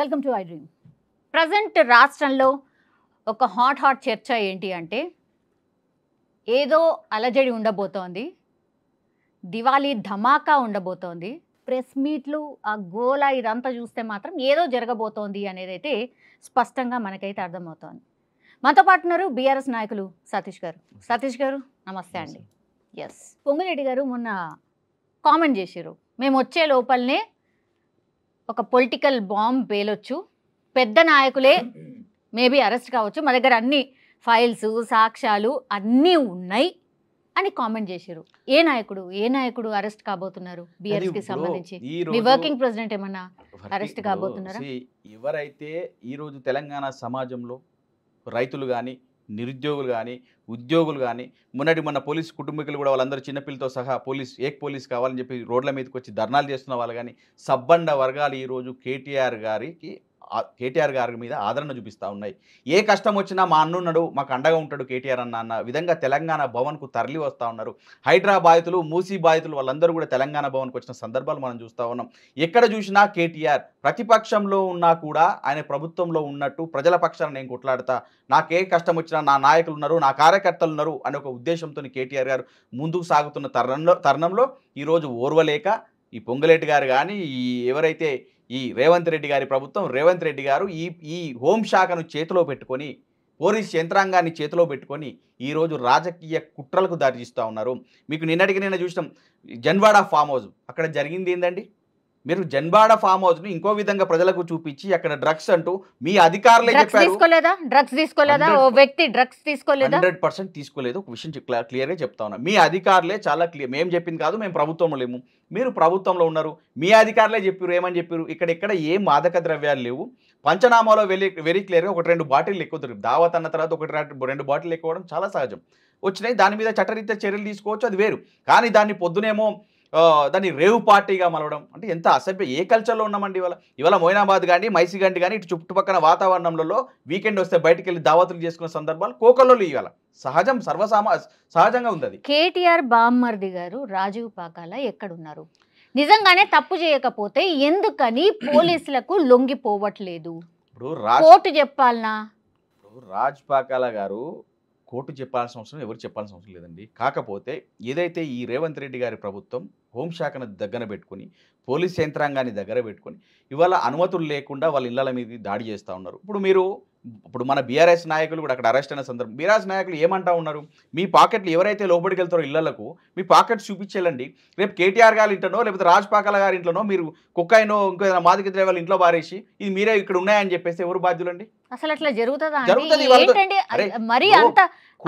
welcome to I dream present రాష్ట్రంలో ఒక hot hot చర్చ ఏంటి అంటే ఏదో అలజడి ఉండబోతోంది దివాళీ ధమాకా ఉండబోతోంది ప్రెస్ మీట్లు ఆ గోల ఇదంతా చూస్తే మాత్రం ఏదో జరగబోతోంది అనేది అయితే స్పష్టంగా మనకైతే అర్థమవుతోంది మనతో ఉన్నారు బీఆర్ఎస్ నాయకులు సతీష్ గారు సతీష్ గారు నమస్తే అండి ఎస్ పొంగిరెడ్డి గారు మొన్న కామెంట్ చేశారు మేము వచ్చే లోపలనే ఒక పొలిటికల్ బాంబ్ పేలొచ్చు పెద్ద నాయకులే మేబీ అరెస్ట్ కావచ్చు మా దగ్గర అన్ని ఫైల్స్ సాక్ష్యాలు అన్నీ ఉన్నాయి అని కామెంట్ చేశారు ఏ నాయకుడు ఏ నాయకుడు అరెస్ట్ కాబోతున్నారు బిఆర్ఎస్కి సంబంధించి మీ వర్కింగ్ ప్రెసిడెంట్ ఏమన్నా అరెస్ట్ కాబోతున్నారా ఎవరైతే ఈరోజు తెలంగాణ సమాజంలో రైతులు కానీ నిరుద్యోగులు కానీ ఉద్యోగులు కానీ మొన్నటి మన పోలీస్ కుటుంబీకులు కూడా వాళ్ళందరూ చిన్నపిల్లతో సహా పోలీస్ ఏక్ పోలీస్ కావాలని చెప్పి రోడ్ల మీదకి వచ్చి ధర్నాలు చేస్తున్న వాళ్ళు కానీ సబ్బండ వర్గాలు ఈరోజు కేటీఆర్ గారికి కేటీఆర్ గారి మీద ఆదరణ చూపిస్తూ ఉన్నాయి ఏ కష్టం వచ్చినా మా అన్నున్నాడు మాకు అండగా ఉంటాడు కేటీఆర్ అన్న అన్న విధంగా తెలంగాణ భవన్కు తరలి వస్తూ ఉన్నారు హైడ్రా బాధితులు మూసీ బాధితులు వాళ్ళందరూ కూడా తెలంగాణ భవన్కు వచ్చిన సందర్భాలు మనం చూస్తూ ఉన్నాం ఎక్కడ చూసినా కేటీఆర్ ప్రతిపక్షంలో ఉన్నా కూడా ఆయన ప్రభుత్వంలో ఉన్నట్టు ప్రజల పక్షాన నేను కొట్లాడతా నాకే కష్టం వచ్చినా నా నాయకులు ఉన్నారు నా కార్యకర్తలు ఉన్నారు అనే ఒక ఉద్దేశంతో కేటీఆర్ గారు ముందుకు సాగుతున్న తరుణంలో తరుణంలో ఈరోజు ఓర్వలేక ఈ పొంగలేటి గారు కానీ ఈ ఎవరైతే ఈ రేవంత్ రెడ్డి గారి ప్రభుత్వం రేవంత్ రెడ్డి గారు ఈ ఈ హోంశాఖను చేతిలో పెట్టుకొని పోలీస్ యంత్రాంగాన్ని చేతిలో పెట్టుకొని ఈరోజు రాజకీయ కుట్రలకు దారితీస్తూ ఉన్నారు మీకు నిన్నటికి నిన్న చూసినాం జన్వాడా ఫామ్ హౌస్ అక్కడ జరిగింది ఏంటండి మీరు జన్బాడ ఫామ్ హౌస్ ని ఇంకో విధంగా ప్రజలకు చూపించి అక్కడ డ్రగ్స్ అంటూ మీ అధికారులే తీసుకోలేదా డ్రగ్స్ తీసుకోలేదా ఓ వ్యక్తి డ్రగ్స్ తీసుకోలేదు హండ్రెడ్ పర్సెంట్ తీసుకోలేదు ఒక విషయం క్లియర్ గా చెప్తా ఉన్నా మీ అధికారులే చాలా క్లియర్ మేము చెప్పింది కాదు మేము ప్రభుత్వంలో లేము మీరు ప్రభుత్వంలో ఉన్నారు మీ అధికారులే చెప్పారు ఏమని చెప్పారు ఇక్కడ ఎక్కడ ఏం మాదక ద్రవ్యాలు లేవు పంచనామాలో వెరీ వెరీ క్లియర్గా ఒక రెండు బాటిల్ ఎక్కువ దావత్ అన్న తర్వాత ఒకటి రెండు బాటిల్ ఎక్కువడం చాలా సహజం వచ్చినాయి దాని మీద చట్టరీత్యా చర్యలు తీసుకోవచ్చు అది వేరు కానీ దాన్ని పొద్దునేమో దాన్ని రేవు పార్టీగా మలవడం అంటే ఎంత అసభ్య ఏ కల్చర్లో ఉన్నామండి ఇవాళ ఇవాళ మోయినాబాద్ కానీ మైసిగండి కానీ ఇటు చుట్టుపక్కల వాతావరణంలో వీకెండ్ వస్తే బయటకు వెళ్ళి దావతులు చేసుకున్న సందర్భాలు కోకల్లో ఇవాళ సహజం సర్వసామ సహజంగా ఉంది కేటీఆర్ బామ్మర్ది గారు రాజీవ్ పాకాల ఎక్కడున్నారు నిజంగానే తప్పు చేయకపోతే ఎందుకని పోలీసులకు లొంగిపోవట్లేదు కోర్టు చెప్పాలనా రాజ్ పాకాల గారు కోర్టు చెప్పాల్సిన అవసరం ఎవరు చెప్పాల్సిన అవసరం లేదండి కాకపోతే ఏదైతే ఈ రేవంత్ రెడ్డి గారి ప్రభుత్వం హోంశాఖను దగ్గర పెట్టుకుని పోలీస్ యంత్రాంగాన్ని దగ్గర పెట్టుకుని ఇవాళ అనుమతులు లేకుండా వాళ్ళ ఇళ్ళల మీద దాడి చేస్తూ ఉన్నారు ఇప్పుడు మీరు ఇప్పుడు మన బీఆర్ఎస్ నాయకులు కూడా అక్కడ అరెస్ట్ అయిన సందర్భం బీఆర్ఎస్ నాయకులు ఏమంటా ఉన్నారు మీ పాకెట్లు ఎవరైతే లోపలికి వెళ్తారో ఇళ్లకు మీ పాకెట్ చూపించేళ్ళండి రేపు కేటీఆర్ గారి ఇంట్లోనో లేకపోతే రాజపాకల గారి ఇంట్లోనో మీరు కుక్కైనో ఇంకో ఏదైనా మాదిక ద్రవ్యాలు ఇంట్లో బారేసి ఇది మీరే ఇక్కడ ఉన్నాయని చెప్పేసి ఎవరు బాధ్యులండి అసలు అట్లా జరుగుతుందా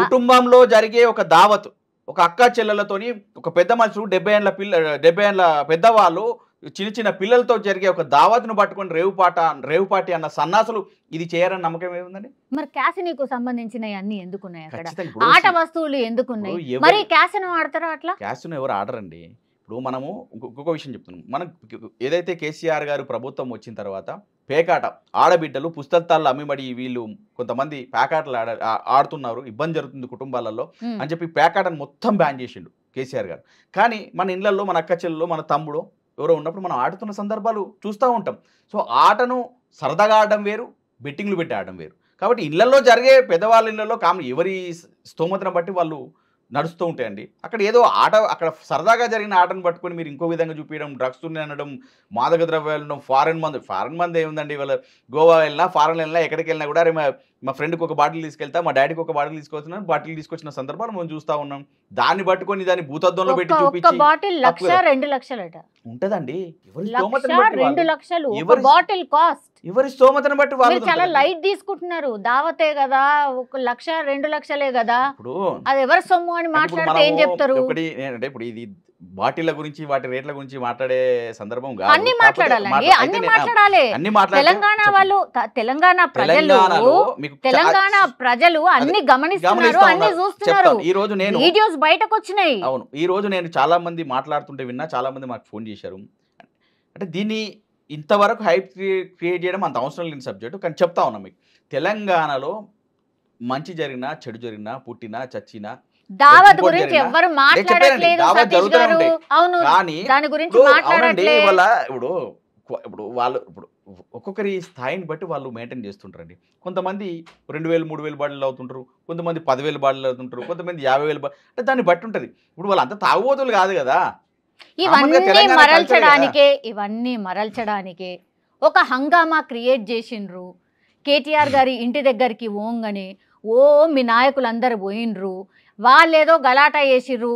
కుటుంబంలో జరిగే ఒక దావత్ ఒక అక్క చెల్లెలతోని ఒక పెద్ద మనుషులు డెబ్బై ఏళ్ళ పిల్ల డెబ్బై ఏళ్ళ పెద్దవాళ్ళు చిన్న చిన్న పిల్లలతో జరిగే ఒక దావత్ను పట్టుకొని రేవుపాట రేవుపాటి అన్న సన్నాసులు ఇది చేయరని నమ్మకం ఏముందండి మరి క్యాసినీకు సంబంధించిన అన్ని ఎందుకున్నాయి ఆట వస్తువులు ఎందుకున్నాయి మరి క్యాసినో ఆడతారో అట్లా క్యాసినో ఎవరు ఆడరండి ఇప్పుడు మనము ఇంకొక విషయం చెప్తున్నాం మనం ఏదైతే కేసీఆర్ గారు ప్రభుత్వం వచ్చిన తర్వాత పేకాట ఆడబిడ్డలు పుస్తకాలు అమ్మిబడి వీళ్ళు కొంతమంది పేకాటలు ఆడ ఆడుతున్నారు ఇబ్బంది జరుగుతుంది కుటుంబాలలో అని చెప్పి పేకాటను మొత్తం బ్యాన్ చేసిండు కేసీఆర్ గారు కానీ మన ఇళ్లలో మన అక్క చెల్లెలు మన తమ్ముడు ఎవరో ఉన్నప్పుడు మనం ఆడుతున్న సందర్భాలు చూస్తూ ఉంటాం సో ఆటను సరదాగా ఆడడం వేరు బెట్టింగ్లు పెట్టి ఆడడం వేరు కాబట్టి ఇళ్లలో జరిగే పెద్దవాళ్ళ ఇళ్లలో కామన్ ఎవరి స్తోమతను బట్టి వాళ్ళు నడుస్తూ ఉంటాయండి అక్కడ ఏదో ఆట అక్కడ సరదాగా జరిగిన ఆటను పట్టుకొని మీరు ఇంకో విధంగా చూపించడం డ్రగ్స్ అనడం మాదక ద్రవ్యాలు ఫారెన్ మందు ఫారెన్ మంది ఏముందండి వాళ్ళ గోవా వెళ్ళినా ఫారెన్ వెళ్ళినా ఎక్కడికి వెళ్ళినా కూడా అరే మా ఫ్రెండ్కి ఒక బాటిల్ తీసుకెళ్తా మా డాడీకి ఒక బాటిల్ తీసుకొచ్చిన బాటిల్ తీసుకొచ్చిన సందర్భాలు మనం చూస్తూ ఉన్నాం దాన్ని పట్టుకొని దాన్ని భూతద్వంలో పెట్టి చూపించి బాటిల్ లక్ష రెండు లక్షలట ఉంటదండి రెండు లక్షలు బాటిల్ కాస్ట్ ఎవరి స్తోమతను బట్టి వాళ్ళు చాలా లైట్ తీసుకుంటున్నారు దావతే కదా ఒక లక్ష రెండు లక్షలే కదా ఇప్పుడు అది ఎవరి సొమ్ము అని మాట్లాడితే ఏం చెప్తారు ఇప్పుడు ఇది బాటిల గురించి వాటి రేట్ల గురించి మాట్లాడే సందర్భం కాదు అన్ని మాట్లాడాలండి అన్ని మాట్లాడాలి అన్ని తెలంగాణ వాళ్ళు తెలంగాణ ప్రజలు తెలంగాణ ప్రజలు అన్ని గమనిస్తున్నారు అన్ని చూస్తున్నారు ఈ రోజు నేను వీడియోస్ బయటకు వచ్చినాయి అవును ఈ రోజు నేను చాలా మంది మాట్లాడుతుంటే విన్నా చాలా మంది మాకు ఫోన్ చేశారు అంటే దీన్ని ఇంతవరకు హైప్ క్రియేట్ చేయడం అంత అవసరం లేని సబ్జెక్టు కానీ చెప్తా ఉన్నాం మీకు తెలంగాణలో మంచి జరిగినా చెడు జరిగినా పుట్టినా చచ్చినా దావత్ గురించి మాట్లాడట్లేదు అవును దాని గురించి మాట్లాడట్లేదు ఇప్పుడు వాళ్ళు ఇప్పుడు ఒక్కొక్కరి స్థాయిని బట్టి వాళ్ళు మెయింటైన్ చేస్తుంటారండి కొంతమంది రెండు వేలు మూడు వేలు బాటిల్ అవుతుంటారు కొంతమంది పదివేలు బాటిల్ అవుతుంటారు కొంతమంది యాభై వేలు అంటే దాన్ని బట్టి ఉంటుంది ఇప్పుడు అంత తాగుబోతులు కాదు కదా ఇవన్నీ మరల్చడానికే ఇవన్నీ మరల్చడానికే ఒక హంగామా క్రియేట్ చేసిండ్రు కేటీఆర్ గారి ఇంటి దగ్గరికి ఓంగని ఓ మీ నాయకులందరూ పోయినరు వాళ్ళేదో గలాటా చేసిర్రు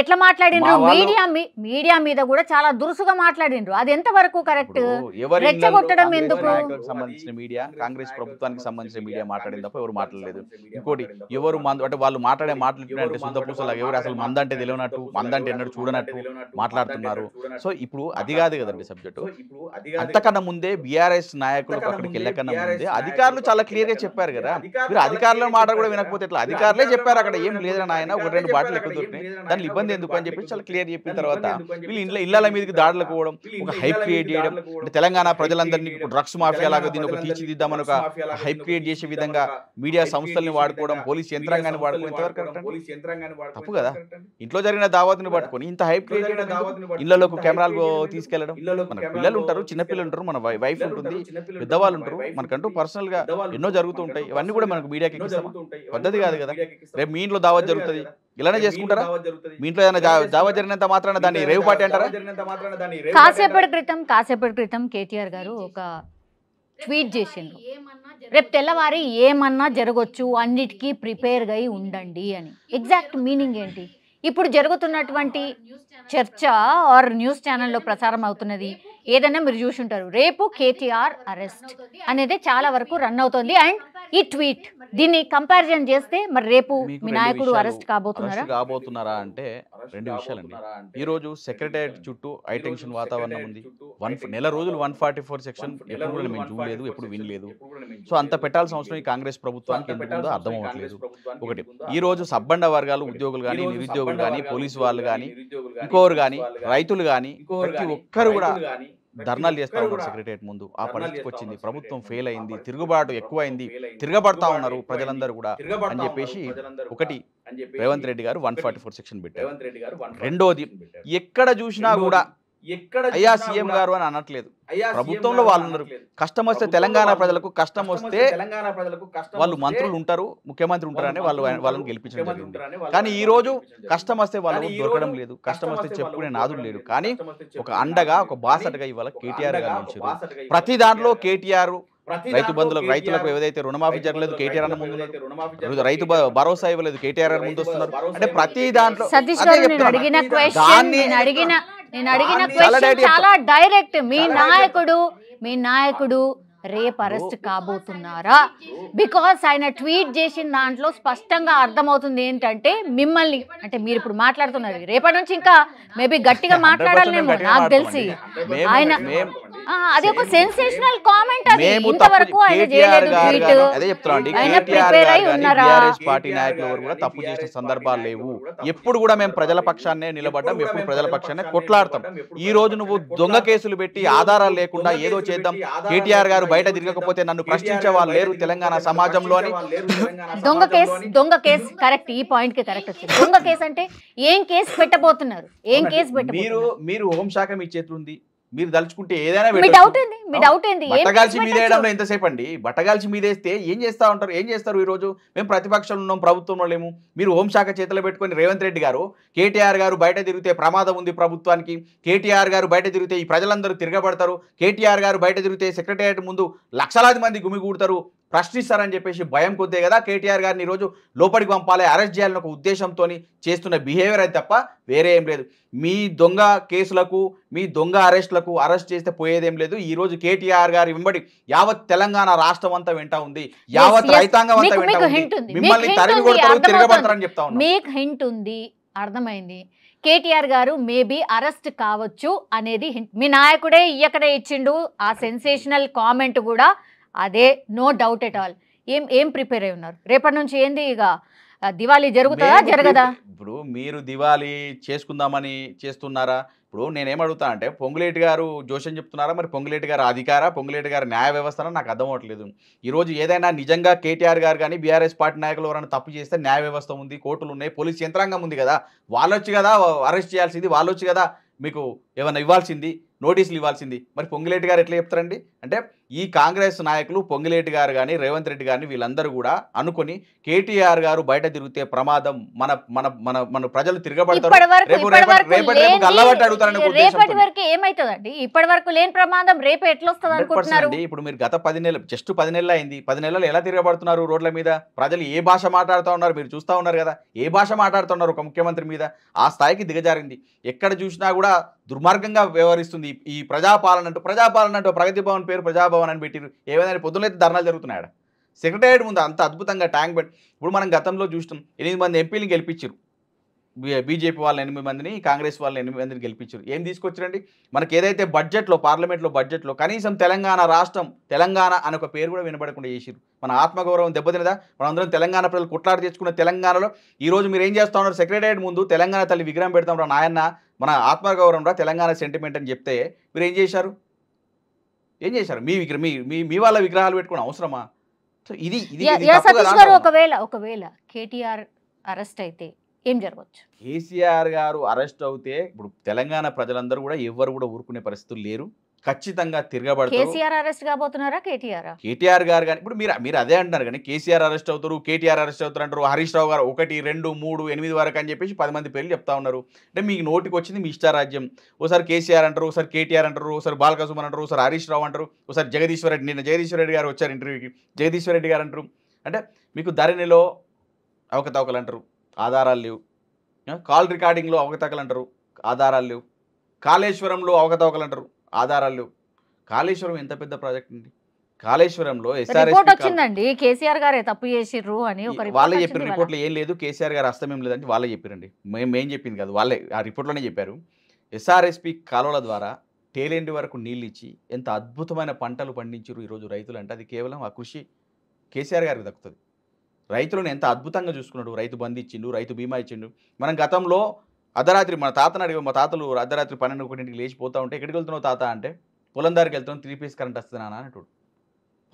ఎట్లా మాట్లాడిండ్రు మీడియా మీడియా మీద కూడా చాలా దురుసుగా మాట్లాడిండ్రు అది ఎంత వరకు కరెక్ట్ రెచ్చగొట్టడం ఎందుకు సంబంధించిన మీడియా కాంగ్రెస్ ప్రభుత్వానికి సంబంధించిన మీడియా మాట్లాడిన తప్ప ఎవరు మాట్లాడలేదు ఇంకోటి ఎవరు మందు అంటే వాళ్ళు మాట్లాడే మాట్లాడుతున్నట్టు సొంత పూసలాగా ఎవరు అసలు మందంటే తెలియనట్టు మందంటే ఎన్నడూ చూడనట్టు మాట్లాడుతున్నారు సో ఇప్పుడు అది కాదు కదండి సబ్జెక్టు అంతకన్నా ముందే బీఆర్ఎస్ నాయకులు అక్కడికి వెళ్ళకన్నా ముందే అధికారులు చాలా క్లియర్ గా చెప్పారు కదా మీరు అధికారుల మాట కూడా వినకపోతే ఇట్లా అధికారులే చెప్పారు అక్కడ ఏం లేదని ఆయన ఒక రెండు బాటలు ఎక్కువ దొరికినాయి దాన్ని ఇబ్బంది ఎందుకు అని చెప్పి చాలా క్లియర్ చెప్పిన తర్వాత వీళ్ళు ఇంట్లో ఇళ్ళ మీదకి దాడులు పోవడం ఒక హైప్ క్రియేట్ చేయడం తెలంగాణ ప్రజలందరినీ డ్రగ్స్ మాఫియా లాగా దీన్ని ఒక తీర్చిదిద్దామని ఒక హైప్ క్రియేట్ చేసే విధంగా మీడియా సంస్థల్ని వాడుకోవడం పోలీస్ యంత్రాంగాన్ని వాడుకోవడం తప్పు కదా ఇంట్లో జరిగిన దావత్ని పట్టుకొని ఇంత హైప్ క్రియేట్ చేయడం ఇళ్లలోకి కెమెరాలు తీసుకెళ్లడం మన పిల్లలు ఉంటారు చిన్నపిల్లలు ఉంటారు మన వైఫ్ ఉంటుంది పెద్దవాళ్ళు ఉంటారు మనకంటూ పర్సనల్ గా ఎన్నో జరుగుతూ ఉంటాయి ఇవన్నీ కూడా మనకు మీడియాకి పద్ధతి కాదు కదా రేపు మీ ఇంట్లో దావత్ జరుగుతుంది ఇలానే చేసుకుంటారా మీ ఇంట్లో ఏదైనా జావా జరిగినంత మాత్రాన దాన్ని రేవు పార్టీ అంటారా కాసేపటి క్రితం కాసేపటి క్రితం కేటీఆర్ గారు ఒక ట్వీట్ చేసిండ్రు రేపు తెల్లవారి ఏమన్నా జరగొచ్చు అన్నిటికీ ప్రిపేర్ అయి ఉండండి అని ఎగ్జాక్ట్ మీనింగ్ ఏంటి ఇప్పుడు జరుగుతున్నటువంటి చర్చ ఆర్ న్యూస్ ఛానల్లో ప్రసారం అవుతున్నది ఏదైనా మీరు చూసి ఉంటారు రేపు కేటీఆర్ అరెస్ట్ అనేది చాలా వరకు రన్ అవుతుంది అండ్ ఈ ట్వీట్ దీన్ని కంపారిజన్ చేస్తే మరి రేపు మీ నాయకుడు అరెస్ట్ కాబోతున్నారా కాబోతున్నారా అంటే రెండు విషయాలండి ఈ రోజు సెక్రటరియట్ చుట్టూ హై టెన్షన్ వాతావరణం ఉంది వన్ నెల రోజులు వన్ ఫార్టీ ఫోర్ సెక్షన్ ఎప్పుడు మేము చూడలేదు ఎప్పుడు వినలేదు సో అంత పెట్టాల్సిన అవసరం ఈ కాంగ్రెస్ ప్రభుత్వానికి ఎందుకుందో అర్థం అవ్వట్లేదు ఒకటి ఈ రోజు సబ్బండ వర్గాలు ఉద్యోగులు కానీ నిరుద్యోగులు కానీ పోలీసు వాళ్ళు కానీ ఇంకోరు కానీ రైతులు కానీ ప్రతి ఒక్కరు కూడా ధర్నాలు చేస్తా ఉన్నారు సెక్రటరియట్ ముందు ఆ పరిస్థితికి వచ్చింది ప్రభుత్వం ఫెయిల్ అయింది తిరుగుబాటు ఎక్కువైంది తిరగబడతా ఉన్నారు ప్రజలందరూ కూడా అని చెప్పేసి ఒకటి రేవంత్ రెడ్డి గారు వన్ ఫార్టీ ఫోర్ సెక్షన్ పెట్టారు రెండోది ఎక్కడ చూసినా కూడా ఎక్కడ అయ్యా సీఎం గారు అని అనట్లేదు ప్రభుత్వంలో వాళ్ళు ఉన్నారు కష్టం వస్తే తెలంగాణ ప్రజలకు కష్టం వస్తే తెలంగాణ ప్రజలకు కష్టం వాళ్ళు మంత్రులు ఉంటారు ముఖ్యమంత్రి ఉంటారని వాళ్ళు వాళ్ళని గెలిపించడం కానీ ఈ రోజు కష్టం వస్తే వాళ్ళు దొరకడం లేదు కష్టం వస్తే చెప్పుకునే నాదుడు లేదు కానీ ఒక అండగా ఒక బాసటగా ఇవాళ కేటీఆర్ గారు ప్రతి దాంట్లో కేటీఆర్ రైతు బంధులకు రైతులకు ఏదైతే రుణమాఫీ జరగలేదు కేటీఆర్ అని ముందు రైతు భరోసా ఇవ్వలేదు కేటీఆర్ ముందు వస్తున్నారు అంటే ప్రతి దాంట్లో నేను అడిగిన క్వశ్చన్ చాలా డైరెక్ట్ మీ నాయకుడు మీ నాయకుడు రేప్ అరెస్ట్ కాబోతున్నారా బికాస్ ఆయన ట్వీట్ చేసిన దాంట్లో స్పష్టంగా అర్థమవుతుంది ఏంటంటే మిమ్మల్ని అంటే మీరు ఇప్పుడు మాట్లాడుతున్నారు రేపటి నుంచి ఇంకా మేబీ గట్టిగా మాట్లాడాలేమో నాకు తెలిసి ఆయన అది ఒక సెన్సేషనల్ కామెంట్ అది ఇంతవరకు ఆయన చేయలేదు ట్వీట్ ఆయన ప్రిపేర్ అయి ఉన్నారా పార్టీ కూడా తప్పు చేసిన సందర్భాలు లేవు ఎప్పుడు కూడా మేము ప్రజల పక్షాన్నే నిలబడ్డాం ఎప్పుడు ప్రజల కొట్లాడతాం ఈ రోజు నువ్వు దొంగ కేసులు పెట్టి ఆధారాలు లేకుండా ఏదో చేద్దాం కేటీఆర్ గారు బయట తిరగకపోతే నన్ను ప్రశ్నించే వాళ్ళు లేరు తెలంగాణ సమాజంలో అని దొంగ కేసు దొంగ కేసు కరెక్ట్ ఈ పాయింట్ కి కరెక్ట్ వచ్చింది దొంగ కేసు అంటే ఏం కేసు పెట్టబోతున్నారు ఏం కేసు పెట్ట మీరు మీరు హోంశాఖ మీ ఉంది మీరు దలుచుకుంటే ఏదైనా బట్టగాల్చి మీదేయడంలో ఎంతసేపు అండి బట్టగాల్చి మీదేస్తే ఏం చేస్తా ఉంటారు ఏం చేస్తారు ఈ రోజు మేము ప్రతిపక్షంలో ఉన్నాం ప్రభుత్వంలో లేము మీరు హోంశాఖ చేతిలో పెట్టుకొని రేవంత్ రెడ్డి గారు కేటీఆర్ గారు బయట తిరిగితే ప్రమాదం ఉంది ప్రభుత్వానికి కేటీఆర్ గారు బయట తిరిగితే ఈ ప్రజలందరూ తిరగబడతారు కేటీఆర్ గారు బయట తిరిగితే సెక్రటేరియట్ ముందు లక్షలాది మంది గుమిగూడతారు ప్రశ్నిస్తారని చెప్పేసి భయం కొద్దే కదా కేటీఆర్ గారిని ఈరోజు లోపలికి పంపాలి అరెస్ట్ చేయాలని ఒక ఉద్దేశంతో చేస్తున్న బిహేవియర్ అయితే తప్ప వేరే ఏం లేదు మీ దొంగ కేసులకు మీ దొంగ అరెస్టులకు అరెస్ట్ చేస్తే పోయేదేం లేదు ఈ రోజు కేటీఆర్ గారి వెంబడి యావత్ తెలంగాణ రాష్ట్రం అంతా వెంట ఉంది యావత్ రైతాంగం అంతా వెంట ఉంది మిమ్మల్ని తరిమి కొడతారు తిరగబడతారని చెప్తా ఉన్నా మీకు హింట్ ఉంది అర్థమైంది కేటీఆర్ గారు మేబీ అరెస్ట్ కావచ్చు అనేది హింట్ మీ నాయకుడే ఇయ్యకడే ఇచ్చిండు ఆ సెన్సేషనల్ కామెంట్ కూడా అదే నో డౌట్ ఎట్ ఆల్ ఏం ఏం ప్రిపేర్ అయి ఉన్నారు రేపటి నుంచి ఏంది ఇక దివాళీ జరుగుతుందా జరగదా ఇప్పుడు మీరు దివాళీ చేసుకుందామని చేస్తున్నారా ఇప్పుడు నేనేమడుగుతా అంటే పొంగులేటి గారు జోషన్ చెప్తున్నారా మరి పొంగులేటి గారు అధికార పొంగులేటి గారు న్యాయ అని నాకు అర్థం అవ్వట్లేదు ఈరోజు ఏదైనా నిజంగా కేటీఆర్ గారు కానీ బీఆర్ఎస్ పార్టీ నాయకులు ఎవరైనా తప్పు చేస్తే న్యాయ వ్యవస్థ ఉంది కోర్టులు ఉన్నాయి పోలీస్ యంత్రాంగం ఉంది కదా వాళ్ళొచ్చు కదా అరెస్ట్ చేయాల్సింది వాళ్ళొచ్చు కదా మీకు ఏమైనా ఇవ్వాల్సింది నోటీసులు ఇవ్వాల్సింది మరి పొంగులేటి గారు ఎట్లా చెప్తారండి అంటే ఈ కాంగ్రెస్ నాయకులు పొంగిలేటి గారు కానీ రేవంత్ రెడ్డి గారిని వీళ్ళందరూ కూడా అనుకుని కేటీఆర్ గారు బయట తిరిగితే ప్రమాదం మన మన మన మన ప్రజలు తిరగబడతారు ఇప్పటి వరకు లేని ప్రమాదం రేపు ఎట్లా వస్తుంది ఇప్పుడు మీరు గత పది నెలలు జస్ట్ పది నెలలు అయింది పది నెలలు ఎలా తిరగబడుతున్నారు రోడ్ల మీద ప్రజలు ఏ భాష మాట్లాడుతూ ఉన్నారు మీరు చూస్తూ ఉన్నారు కదా ఏ భాష మాట్లాడుతున్నారు ఒక ముఖ్యమంత్రి మీద ఆ స్థాయికి దిగజారింది ఎక్కడ చూసినా కూడా దుర్మార్గంగా వ్యవహరిస్తుంది ఈ ప్రజాపాలన అంటూ ప్రజాపాలన అంటూ ప్రగతి భవన్ పేరు ప్రజాభవన్ భవన్ అని పెట్టిరు ఏమైనా పొద్దున్నైతే ధర్నాలు జరుగుతున్నాయా సెక్రటేరియట్ ముందు అంత అద్భుతంగా ట్యాంక్ పెట్టి ఇప్పుడు మనం గతంలో చూస్తాం ఎనిమిది మంది ఎంపీలను గెలిపించారు బీజేపీ వాళ్ళని ఎనిమిది మందిని కాంగ్రెస్ వాళ్ళని ఎనిమిది మందిని గెలిపించారు ఏం తీసుకొచ్చారండి మనకి ఏదైతే బడ్జెట్లో పార్లమెంట్లో బడ్జెట్లో కనీసం తెలంగాణ రాష్ట్రం తెలంగాణ అనే ఒక పేరు కూడా వినబడకుండా చేసిరు మన ఆత్మగౌరవం దెబ్బతినదా మనందరం తెలంగాణ ప్రజలు కొట్లాడి తెచ్చుకున్న తెలంగాణలో ఈరోజు మీరు ఏం చేస్తా ఉన్నారు సెక్రటేరియట్ ముందు తెలంగాణ తల్లి విగ్రహం పెడతాం రా నాయన్న మన ఆత్మగౌరవం రా తెలంగాణ సెంటిమెంట్ అని చెప్తే మీరు ఏం చేశారు ఏం చేశారు మీ విగ్రహ మీ మీ వాళ్ళ విగ్రహాలు పెట్టుకోవడం అవసరమా సో ఇది ఇది ఒకవేళ ఒకవేళ కేటీఆర్ అరెస్ట్ అయితే ఏం జరగవచ్చు కేసీఆర్ గారు అరెస్ట్ అవుతే ఇప్పుడు తెలంగాణ ప్రజలందరూ కూడా ఎవరు కూడా ఊరుకునే పరిస్థితులు లేరు ఖచ్చితంగా తిరగబడతారు కేటీఆర్ గారు ఇప్పుడు మీరు మీరు అదే అంటున్నారు కానీ కేసీఆర్ అరెస్ట్ అవుతారు కేటీఆర్ అరెస్ట్ అవుతారు అంటారు హరీష్ రావు గారు ఒకటి రెండు మూడు ఎనిమిది వరకు అని చెప్పేసి పది మంది పేర్లు చెప్తా ఉన్నారు అంటే మీకు నోటికి వచ్చింది మీ ఇష్టారాజ్యం ఒకసారి కేసీఆర్ అంటారు ఒకసారి కేటీఆర్ అంటారు ఒకసారి బాలకసుమన్ అంటారు ఒకసారి హరీష్ రావు అంటారు ఒకసారి జగదీశ్వర రెడ్డి నిన్న జగదీశ్వర రెడ్డి గారు వచ్చారు ఇంటర్వ్యూకి జగదీశ్వర రెడ్డి గారు అంటారు అంటే మీకు ధరణిలో అవకతవకలు అంటారు ఆధారాలు లేవు కాల్ రికార్డింగ్లో అవకతవకలు అంటారు ఆధారాలు లేవు కాళేశ్వరంలో అవకతవకలు అంటారు ఆధారాలు కాళేశ్వరం ఎంత పెద్ద ప్రాజెక్ట్ అండి కాళేశ్వరంలో వచ్చిందండి కేసీఆర్ గారే తప్పు చేసిర్రు అని వాళ్ళే చెప్పిన రిపోర్ట్లో ఏం లేదు కేసీఆర్ గారు అస్తమేం లేదంటే వాళ్ళే చెప్పారండి మేము ఏం చెప్పింది కాదు వాళ్ళే ఆ రిపోర్ట్లోనే చెప్పారు ఎస్ఆర్ఎస్పి కాలువల ద్వారా టేలెండ్ వరకు నీళ్ళు ఇచ్చి ఎంత అద్భుతమైన పంటలు పండించారు ఈరోజు రైతులు అంటే అది కేవలం ఆ కృషి కేసీఆర్ గారికి దక్కుతుంది రైతులను ఎంత అద్భుతంగా చూసుకున్నాడు రైతు బంధు ఇచ్చిండు రైతు బీమా ఇచ్చిండు మనం గతంలో అర్ధరాత్రి మన తాతను అడిగి మా తాతలు అర్ధరాత్రి పన్నెండు ఒకటింటికి లేచిపోతూ ఉంటే ఎక్కడికి వెళ్తున్నావు తాత అంటే పొలం దారికి వెళ్తున్నాం త్రీ పీస్ కరెంట్ నాన్న అంటాడు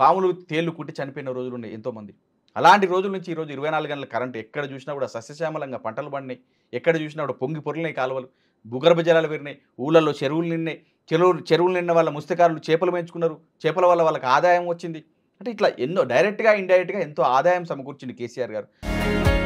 పాములు తేళ్లు కుట్టి చనిపోయిన రోజులు ఉన్నాయి ఎంతోమంది అలాంటి రోజుల నుంచి ఈరోజు ఇరవై నాలుగు గంటల కరెంట్ ఎక్కడ చూసినా కూడా సస్యశ్యామలంగా పంటలు పండినాయి ఎక్కడ చూసినా కూడా పొంగి పొరలినాయి కాలువలు భూగర్భ జలాలు పెరిగినాయి ఊళ్ళల్లో చెరువులు నిన్నాయి చెరువులు చెరువులు నిన్న వాళ్ళ ముస్తకారులు చేపలు పెంచుకున్నారు చేపల వల్ల వాళ్ళకి ఆదాయం వచ్చింది అంటే ఇట్లా ఎన్నో డైరెక్ట్గా ఇండైరెక్ట్గా ఎంతో ఆదాయం సమకూర్చింది కేసీఆర్ గారు